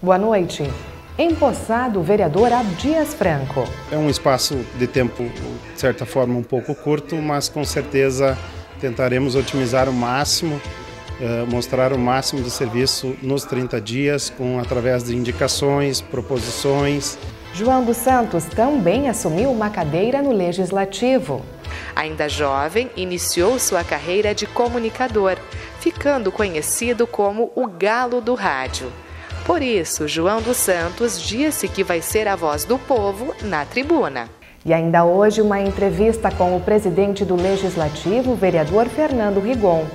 Boa noite. Empossado o vereador Abdias Franco. É um espaço de tempo, de certa forma, um pouco curto, mas com certeza tentaremos otimizar o máximo, eh, mostrar o máximo de serviço nos 30 dias, com através de indicações, proposições. João dos Santos também assumiu uma cadeira no Legislativo. Ainda jovem, iniciou sua carreira de comunicador, ficando conhecido como o Galo do Rádio. Por isso, João dos Santos disse que vai ser a voz do povo na tribuna. E ainda hoje, uma entrevista com o presidente do Legislativo, vereador Fernando Rigon.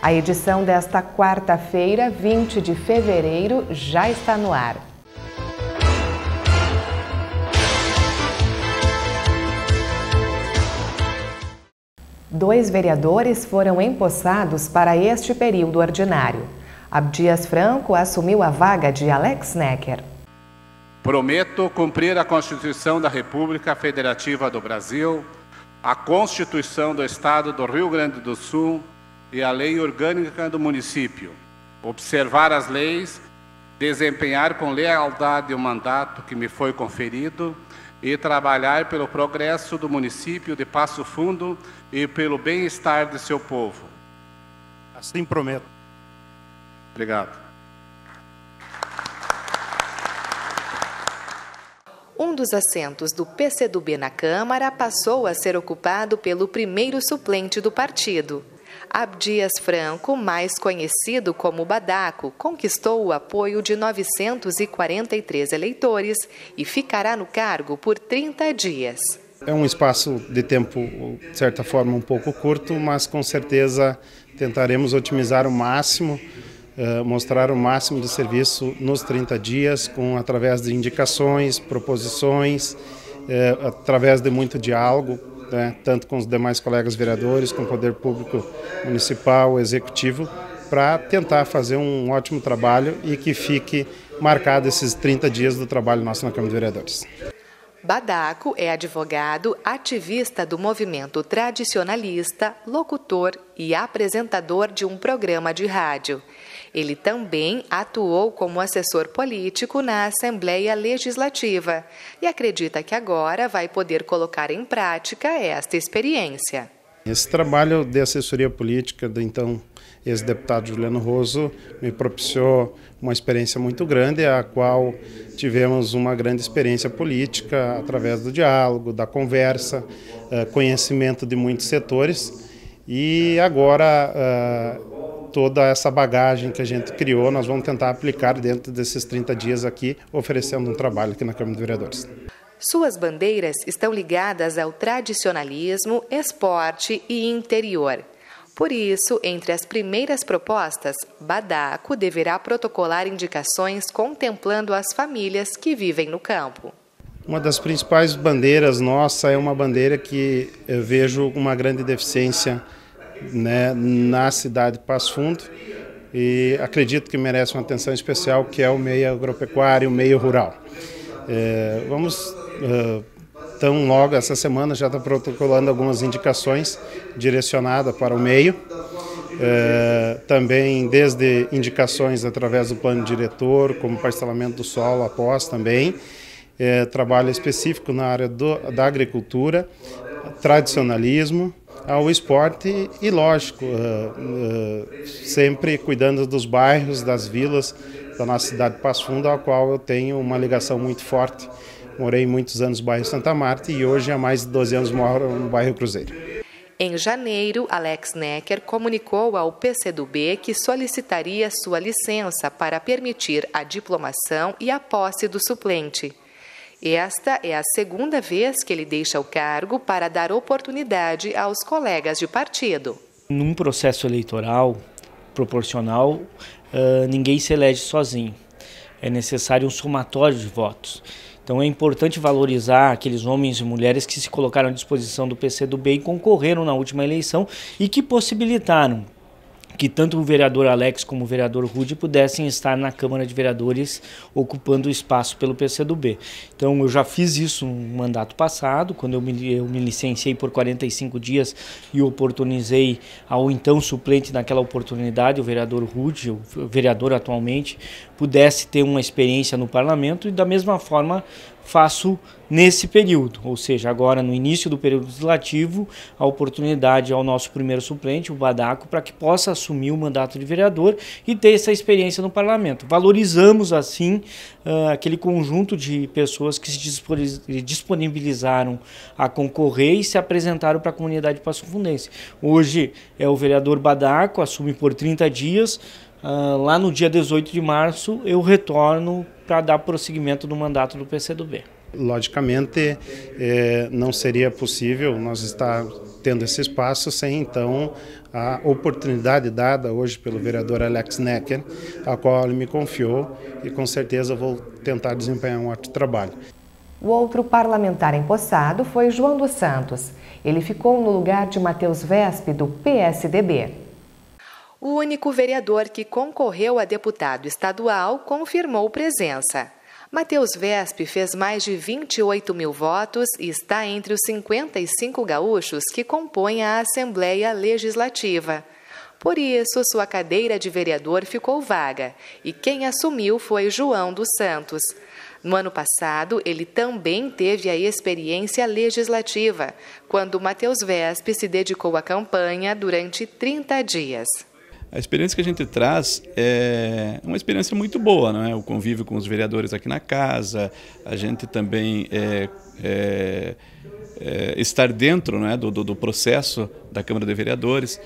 A edição desta quarta-feira, 20 de fevereiro, já está no ar. Dois vereadores foram empossados para este período ordinário. Abdias Franco assumiu a vaga de Alex Necker. Prometo cumprir a Constituição da República Federativa do Brasil, a Constituição do Estado do Rio Grande do Sul e a Lei Orgânica do Município, observar as leis, desempenhar com lealdade o mandato que me foi conferido e trabalhar pelo progresso do município de Passo Fundo e pelo bem-estar de seu povo. Assim prometo. Obrigado. Um dos assentos do PCdoB na Câmara passou a ser ocupado pelo primeiro suplente do partido. Abdias Franco, mais conhecido como Badaco, conquistou o apoio de 943 eleitores e ficará no cargo por 30 dias. É um espaço de tempo, de certa forma, um pouco curto, mas com certeza tentaremos otimizar o máximo eh, mostrar o máximo de serviço nos 30 dias, com através de indicações, proposições, uh, através de muito diálogo, né, tanto com os demais colegas vereadores, com o poder público municipal, executivo, para tentar fazer um ótimo trabalho e que fique marcado esses 30 dias do trabalho nosso na Câmara de Vereadores. Badaco é advogado, ativista do movimento tradicionalista, locutor e apresentador de um programa de rádio. Ele também atuou como assessor político na Assembleia Legislativa e acredita que agora vai poder colocar em prática esta experiência. Esse trabalho de assessoria política do então ex-deputado Juliano Roso me propiciou uma experiência muito grande, a qual tivemos uma grande experiência política através do diálogo, da conversa, eh, conhecimento de muitos setores. E agora eh, toda essa bagagem que a gente criou, nós vamos tentar aplicar dentro desses 30 dias aqui, oferecendo um trabalho aqui na Câmara dos Vereadores. Suas bandeiras estão ligadas ao tradicionalismo, esporte e interior. Por isso, entre as primeiras propostas, Badaco deverá protocolar indicações contemplando as famílias que vivem no campo. Uma das principais bandeiras nossa é uma bandeira que eu vejo uma grande deficiência né, na cidade de Passo Fundo e acredito que merece uma atenção especial, que é o meio agropecuário, o meio rural. É, vamos, é, tão logo essa semana, já está protocolando algumas indicações direcionadas para o meio, é, também desde indicações através do plano diretor, como parcelamento do solo após também, é, trabalho específico na área do, da agricultura, tradicionalismo, ao esporte e, lógico, eh, eh, sempre cuidando dos bairros, das vilas da nossa cidade de Passo Fundo, ao qual eu tenho uma ligação muito forte. Morei muitos anos no bairro Santa Marta e hoje há mais de 12 anos moro no bairro Cruzeiro. Em janeiro, Alex Necker comunicou ao PCdoB que solicitaria sua licença para permitir a diplomação e a posse do suplente. Esta é a segunda vez que ele deixa o cargo para dar oportunidade aos colegas de partido. Num processo eleitoral proporcional, ninguém se elege sozinho. É necessário um somatório de votos. Então é importante valorizar aqueles homens e mulheres que se colocaram à disposição do PCdoB e concorreram na última eleição e que possibilitaram que tanto o vereador Alex como o vereador Rude pudessem estar na Câmara de Vereadores ocupando o espaço pelo PCdoB. Então eu já fiz isso no mandato passado, quando eu me, eu me licenciei por 45 dias e oportunizei ao então suplente naquela oportunidade, o vereador Rude, o vereador atualmente, pudesse ter uma experiência no parlamento e da mesma forma faço nesse período, ou seja, agora no início do período legislativo, a oportunidade ao nosso primeiro suplente, o Badaco, para que possa assumir o mandato de vereador e ter essa experiência no parlamento. Valorizamos, assim, uh, aquele conjunto de pessoas que se disponibilizaram a concorrer e se apresentaram para a comunidade passofundense. Hoje é o vereador Badaco, assume por 30 dias, Uh, lá no dia 18 de março eu retorno para dar prosseguimento do mandato do PCdoB. Logicamente, é, não seria possível nós estar tendo esse espaço sem, então, a oportunidade dada hoje pelo vereador Alex Necker, a qual ele me confiou e, com certeza, vou tentar desempenhar um ótimo trabalho. O outro parlamentar empossado foi João dos Santos. Ele ficou no lugar de Matheus Vesp do PSDB. O único vereador que concorreu a deputado estadual confirmou presença. Matheus Vesp fez mais de 28 mil votos e está entre os 55 gaúchos que compõem a Assembleia Legislativa. Por isso, sua cadeira de vereador ficou vaga e quem assumiu foi João dos Santos. No ano passado, ele também teve a experiência legislativa, quando Matheus Vesp se dedicou à campanha durante 30 dias. A experiência que a gente traz é uma experiência muito boa, não é? o convívio com os vereadores aqui na casa, a gente também é, é, é, estar dentro né, do, do, do processo da Câmara de Vereadores.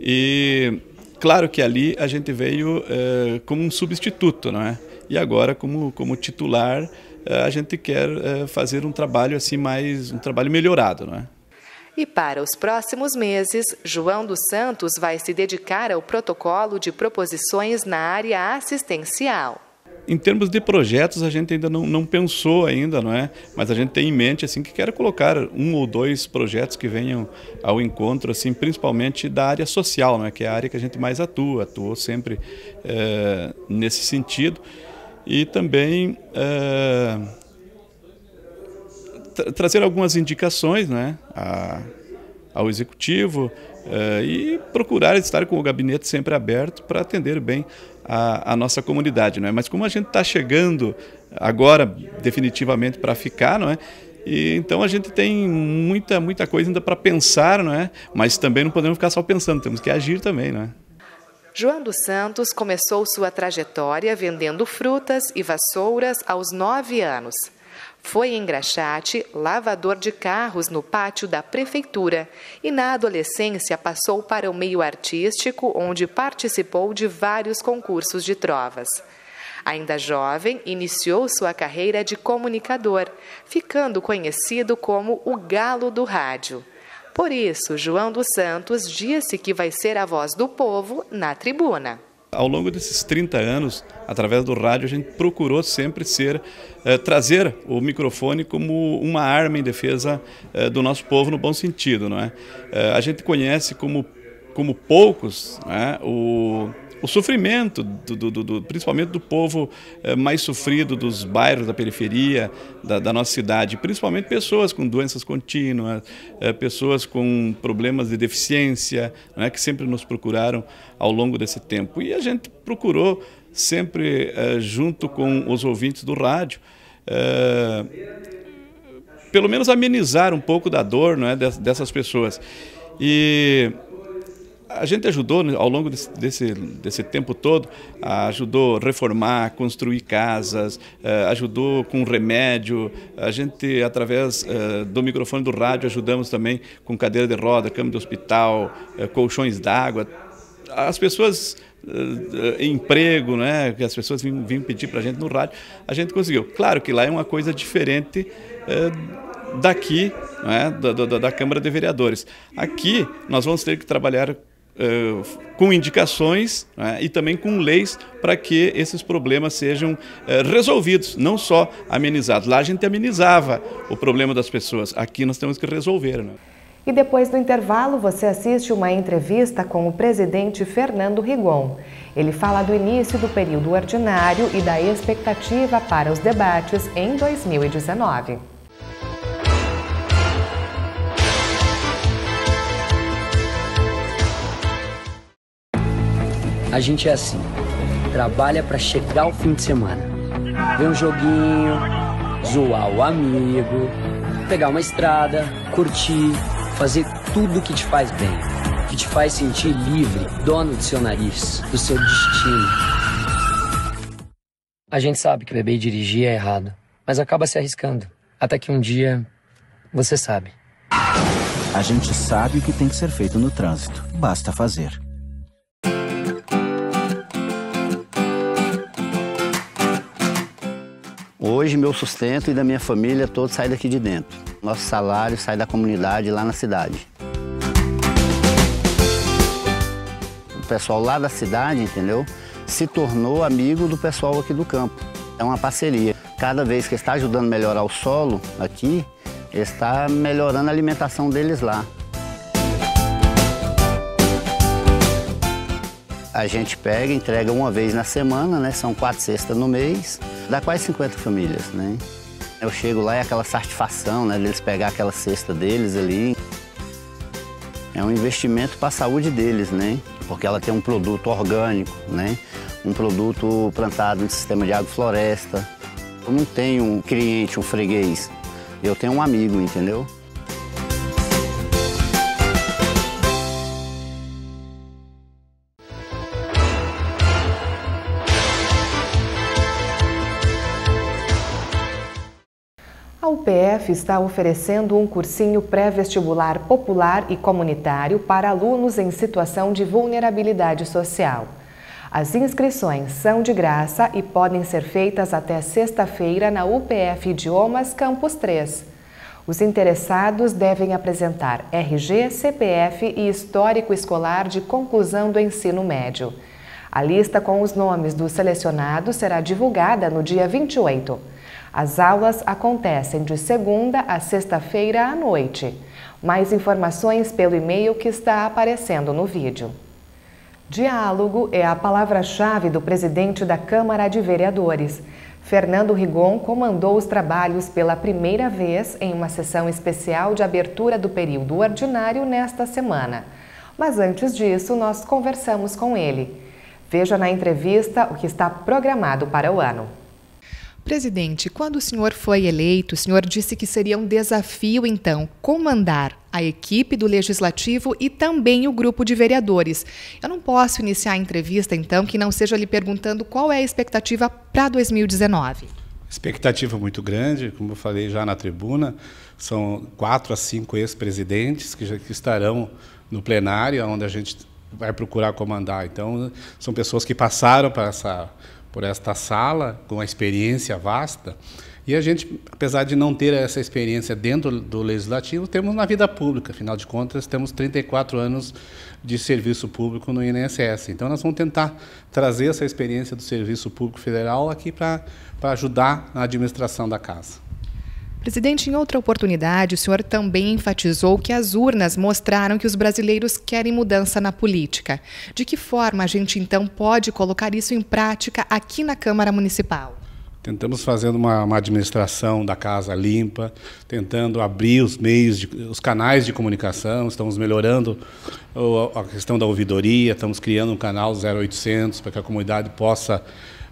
E claro que ali a gente veio é, como um substituto, não é? E agora como como titular é, a gente quer é, fazer um trabalho assim mais um trabalho melhorado, não é? E para os próximos meses, João dos Santos vai se dedicar ao protocolo de proposições na área assistencial. Em termos de projetos, a gente ainda não, não pensou ainda, não é? Mas a gente tem em mente assim que quer colocar um ou dois projetos que venham ao encontro, assim, principalmente da área social, não é? Que é a área que a gente mais atua, atuou sempre é, nesse sentido e também é, tra trazer algumas indicações né, a, ao executivo uh, e procurar estar com o gabinete sempre aberto para atender bem a, a, nossa comunidade. Não é? Mas como a gente está chegando agora definitivamente para ficar, não é? E, então a gente tem muita, muita coisa ainda para pensar, não é? Mas também não podemos ficar só pensando, temos que agir também, não é? João dos Santos começou sua trajetória vendendo frutas e vassouras aos nove anos. Foi engraxate, lavador de carros no pátio da prefeitura e na adolescência passou para o meio artístico, onde participou de vários concursos de trovas. Ainda jovem, iniciou sua carreira de comunicador, ficando conhecido como o Galo do Rádio. Por isso, João dos Santos disse que vai ser a voz do povo na tribuna. Ao longo desses 30 anos, através do rádio, a gente procurou sempre ser eh, trazer o microfone como uma arma em defesa eh, do nosso povo no bom sentido, não é? Eh, a gente conhece como como poucos, né, o o sofrimento, do, do, do, principalmente do povo eh, mais sofrido dos bairros da periferia da, da, nossa cidade, principalmente pessoas com doenças contínuas, eh, pessoas com problemas de deficiência, é que sempre nos procuraram ao longo desse tempo. E a gente procurou sempre eh, junto com os ouvintes do rádio pelo menos amenizar um pouco da dor não é, dessas pessoas. E a gente ajudou né, ao longo desse, desse, desse tempo todo, ajudou a reformar, construir casas, eh, ajudou com remédio. A gente, através eh, do microfone do rádio, ajudamos também com cadeira de roda, cama de hospital, eh, colchões d'água. As pessoas emprego, né, que as pessoas vinham, vinham pedir para a gente no rádio, a gente conseguiu. Claro que lá é uma coisa diferente daqui, né, da, da, da Câmara de Vereadores. Aqui nós vamos ter que trabalhar eh, com indicações né, e também com leis para que esses problemas sejam eh, resolvidos, não só amenizados. Lá a gente amenizava o problema das pessoas, aqui nós temos que resolver. Né? E depois do intervalo, você assiste uma entrevista com o presidente Fernando Rigon. Ele fala do início do período ordinário e da expectativa para os debates em 2019. A gente é assim. Trabalha para chegar o fim de semana. Ver um joguinho, zoar o amigo, pegar uma estrada, curtir, fazer tudo que te faz bem, que te faz sentir livre, dono do seu nariz, do seu destino. A gente sabe que beber e dirigir é errado, mas acaba se arriscando. Até que um dia você sabe. A gente sabe o que tem que ser feito no trânsito, basta fazer. Hoje, meu sustento e da minha família todo sai daqui de dentro. Nosso salário sai da comunidade lá na cidade. O pessoal lá da cidade, entendeu? Se tornou amigo do pessoal aqui do campo. É uma parceria. Cada vez que está ajudando a melhorar o solo aqui, está melhorando a alimentação deles lá. A gente pega, entrega uma vez na semana, né? São quatro cestas no mês. Dá quase 50 famílias, né? Eu chego lá e é aquela satisfação, né, deles pegar aquela cesta deles ali. É um investimento para a saúde deles, né? Porque ela tem um produto orgânico, né? Um produto plantado no sistema de agrofloresta. Eu não tenho um cliente, um freguês. Eu tenho um amigo, entendeu? PF está oferecendo um cursinho pré-vestibular popular e comunitário para alunos em situação de vulnerabilidade social. As inscrições são de graça e podem ser feitas até sexta-feira na UPF Idiomas Campus 3. Os interessados devem apresentar RG, CPF e histórico escolar de conclusão do ensino médio. A lista com os nomes dos selecionados será divulgada no dia 28. As aulas acontecem de segunda a sexta-feira à noite. Mais informações pelo e-mail que está aparecendo no vídeo. Diálogo é a palavra-chave do presidente da Câmara de Vereadores. Fernando Rigon comandou os trabalhos pela primeira vez em uma sessão especial de abertura do período ordinário nesta semana. Mas antes disso, nós conversamos com ele. Veja na entrevista o que está programado para o ano. Presidente, quando o senhor foi eleito, o senhor disse que seria um desafio, então, comandar a equipe do Legislativo e também o grupo de vereadores. Eu não posso iniciar a entrevista, então, que não seja lhe perguntando qual é a expectativa para 2019. Expectativa muito grande, como eu falei já na tribuna, são quatro a cinco ex-presidentes que já que estarão no plenário, onde a gente vai procurar comandar. Então, são pessoas que passaram para essa por esta sala, com a experiência vasta. E a gente, apesar de não ter essa experiência dentro do legislativo, temos na vida pública, afinal de contas, temos 34 anos de serviço público no INSS. Então, nós vamos tentar trazer essa experiência do serviço público federal aqui para ajudar na administração da casa. Presidente, em outra oportunidade, o senhor também enfatizou que as urnas mostraram que os brasileiros querem mudança na política. De que forma a gente então pode colocar isso em prática aqui na Câmara Municipal? Tentamos fazer uma, uma administração da casa limpa, tentando abrir os meios, de, os canais de comunicação, estamos melhorando a questão da ouvidoria, estamos criando um canal 0800 para que a comunidade possa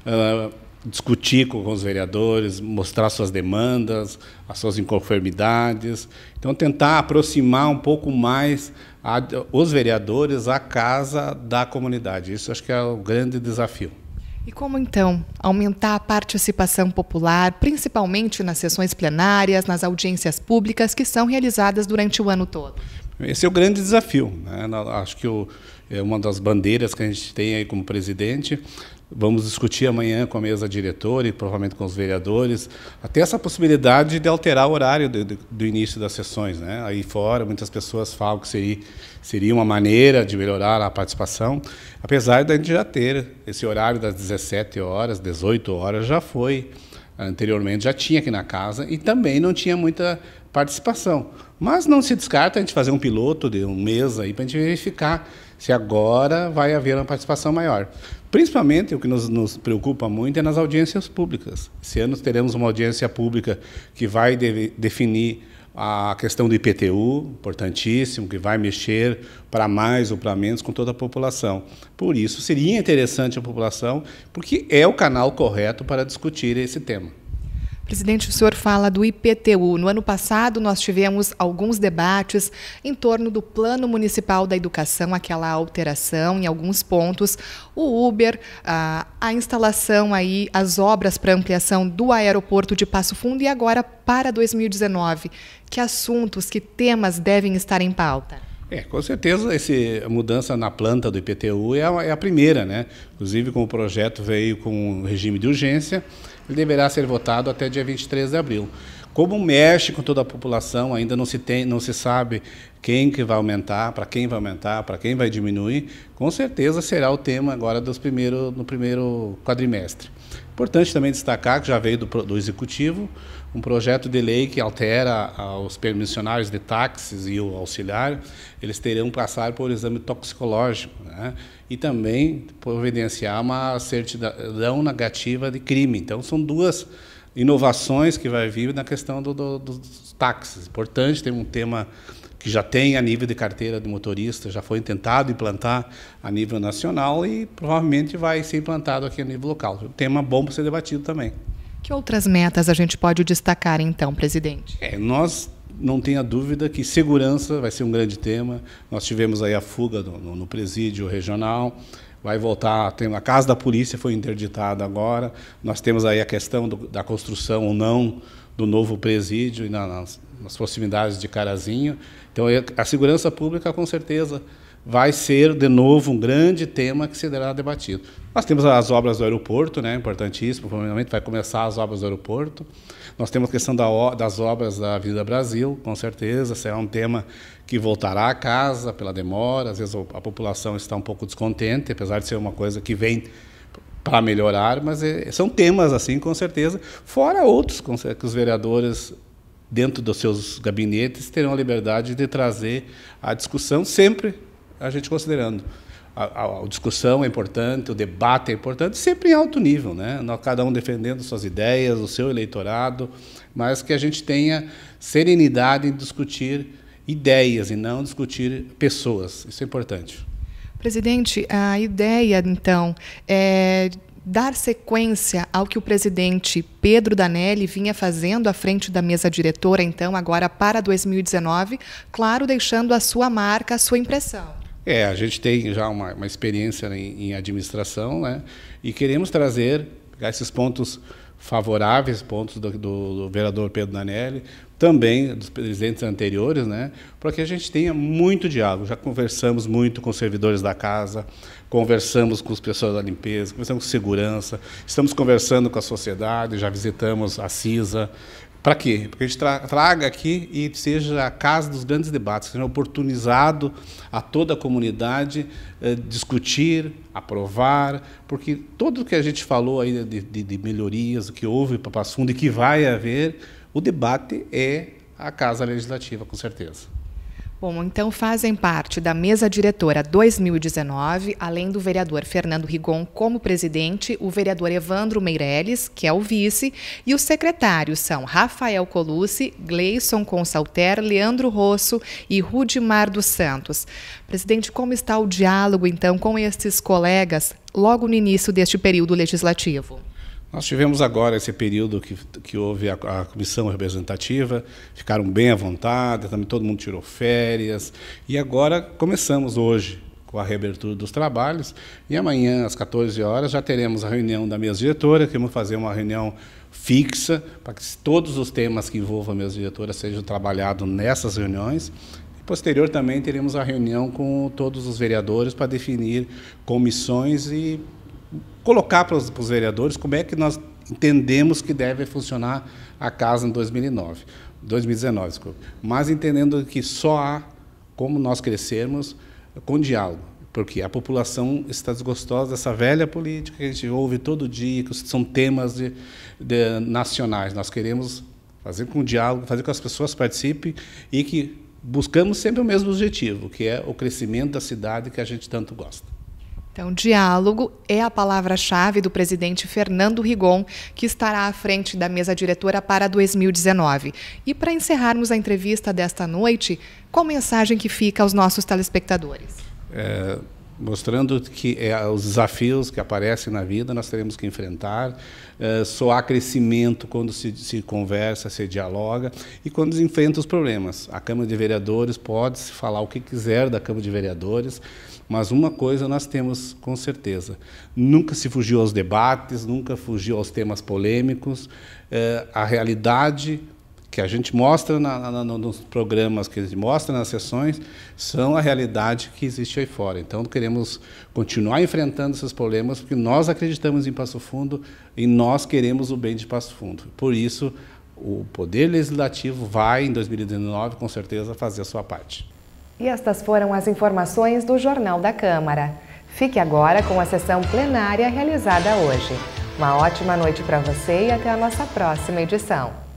Uh, discutir com os vereadores, mostrar suas demandas, as suas inconformidades. Então, tentar aproximar um pouco mais a, os vereadores à casa da comunidade. Isso acho que é o grande desafio. E como então aumentar a participação popular, principalmente nas sessões plenárias, nas audiências públicas que são realizadas durante o ano todo? Esse é o grande desafio. Né? Acho que o, é uma das bandeiras que a gente tem aí como presidente Vamos discutir amanhã com a mesa diretora e provavelmente com os vereadores, até essa possibilidade de alterar o horário do, do início das sessões. Né? Aí fora, muitas pessoas falam que seria, seria uma maneira de melhorar a participação, apesar de a gente já ter esse horário das 17 horas, 18 horas, já foi anteriormente já tinha aqui na casa e também não tinha muita participação. Mas não se descarta a gente fazer um piloto de um mês aí para a gente verificar se agora vai haver uma participação maior. Principalmente o que nos, nos, preocupa muito é nas audiências públicas. Esse ano teremos uma audiência pública que vai de, definir a questão do IPTU, importantíssimo, que vai mexer para mais ou para menos com toda a população. Por isso, seria interessante a população, porque é o canal correto para discutir esse tema. Presidente, o senhor fala do IPTU. No ano passado, nós tivemos alguns debates em torno do Plano Municipal da Educação, aquela alteração em alguns pontos, o Uber, a, a instalação aí, as obras para ampliação do aeroporto de Passo Fundo e agora para 2019. Que assuntos, que temas devem estar em pauta? É, com certeza essa mudança na planta do IPTU é a, é a primeira, né? Inclusive, como o projeto veio com regime de urgência, ele deverá ser votado até dia 23 de abril. Como mexe com toda a população, ainda não se tem, não se sabe quem que vai aumentar, para quem vai aumentar, para quem vai diminuir, com certeza será o tema agora dos primeiro, no primeiro quadrimestre. Importante também destacar que já veio do, do Executivo um projeto de lei que altera ah, os permissionários de táxis e o auxiliar, eles terão que passar por um exame toxicológico né? e também providenciar uma certidão negativa de crime. Então, são duas inovações que vai vir na questão do, do, dos táxis. Importante ter um tema que já tem a nível de carteira de motorista, já foi tentado implantar a nível nacional e provavelmente vai ser implantado aqui a nível local. Um tema é bom para ser debatido também. Que outras metas a gente pode destacar então, presidente? É, nós não tenha dúvida que segurança vai ser um grande tema. Nós tivemos aí a fuga do, no, no presídio regional, vai voltar, tem, a casa da polícia foi interditada agora, nós temos aí a questão do, da construção ou não do novo presídio e nas, nas, proximidades de Carazinho. Então, a segurança pública, com certeza, vai ser, de novo, um grande tema que será debatido. Nós temos as obras do aeroporto, né, importantíssimo, provavelmente vai começar as obras do aeroporto. Nós temos a questão da, das obras da Vida Brasil, com certeza, será um tema que voltará à casa pela demora, às vezes a população está um pouco descontente, apesar de ser uma coisa que vem para melhorar, mas é, são temas assim, com certeza, fora outros que os vereadores dentro dos seus gabinetes terão a liberdade de trazer a discussão sempre a gente considerando a, a, a, discussão é importante, o debate é importante, sempre em alto nível, né? Cada um defendendo suas ideias, o seu eleitorado, mas que a gente tenha serenidade em discutir ideias e não discutir pessoas. Isso é importante. Presidente, a ideia, então, é dar sequência ao que o presidente Pedro Danelli vinha fazendo à frente da mesa diretora, então, agora para 2019, claro, deixando a sua marca, a sua impressão. É, a gente tem já uma, uma experiência né, em, em administração, né? E queremos trazer, esses pontos favoráveis pontos do, do, do vereador Pedro Danelli, também dos presidentes anteriores, né, para que a gente tenha muito diálogo. Já conversamos muito com os servidores da casa, conversamos com as pessoas da limpeza, conversamos com segurança, estamos conversando com a sociedade, já visitamos a CISA, para quê? Para que a gente traga aqui e seja a casa dos grandes debates, seja oportunizado a toda a comunidade eh, discutir, aprovar, porque tudo que a gente falou aí de, de, de melhorias, o que houve para o Fundo e que vai haver, o debate é a Casa Legislativa, com certeza. Bom, então fazem parte da mesa diretora 2019, além do vereador Fernando Rigon como presidente, o vereador Evandro Meirelles, que é o vice, e os secretários são Rafael Colucci, Gleison Consalter, Leandro Rosso e Rudimar dos Santos. Presidente, como está o diálogo então com esses colegas logo no início deste período legislativo? Nós tivemos agora esse período que, que houve a, a, comissão representativa, ficaram bem à vontade, também todo mundo tirou férias. E agora começamos hoje com a reabertura dos trabalhos. E amanhã, às 14 horas, já teremos a reunião da mesa diretora, que vamos fazer uma reunião fixa, para que todos os temas que envolvam a mesa diretora sejam trabalhados nessas reuniões. Posterior também teremos a reunião com todos os vereadores para definir comissões e colocar para os, vereadores como é que nós entendemos que deve funcionar a casa em 2009, 2019, desculpa. mas entendendo que só há como nós crescermos com diálogo, porque a população está desgostosa dessa velha política que a gente ouve todo dia, que são temas de, de, nacionais. Nós queremos fazer com o diálogo, fazer com que as pessoas participem e que buscamos sempre o mesmo objetivo, que é o crescimento da cidade que a gente tanto gosta. Então, diálogo é a palavra-chave do presidente Fernando Rigon, que estará à frente da mesa diretora para 2019. E para encerrarmos a entrevista desta noite, qual mensagem que fica aos nossos telespectadores? É, mostrando que é, os desafios que aparecem na vida nós teremos que enfrentar. É, só há crescimento quando se, se, conversa, se dialoga e quando se enfrenta os problemas. A Câmara de Vereadores pode se falar o que quiser da Câmara de Vereadores, mas uma coisa nós temos com certeza: nunca se fugiu aos debates, nunca fugiu aos temas polêmicos. É, a realidade que a gente mostra na, na, nos programas, que a gente mostra nas sessões, são a realidade que existe aí fora. Então, queremos continuar enfrentando esses problemas, porque nós acreditamos em Passo Fundo e nós queremos o bem de Passo Fundo. Por isso, o Poder Legislativo vai, em 2019, com certeza, fazer a sua parte. E estas foram as informações do Jornal da Câmara. Fique agora com a sessão plenária realizada hoje. Uma ótima noite para você e até a nossa próxima edição.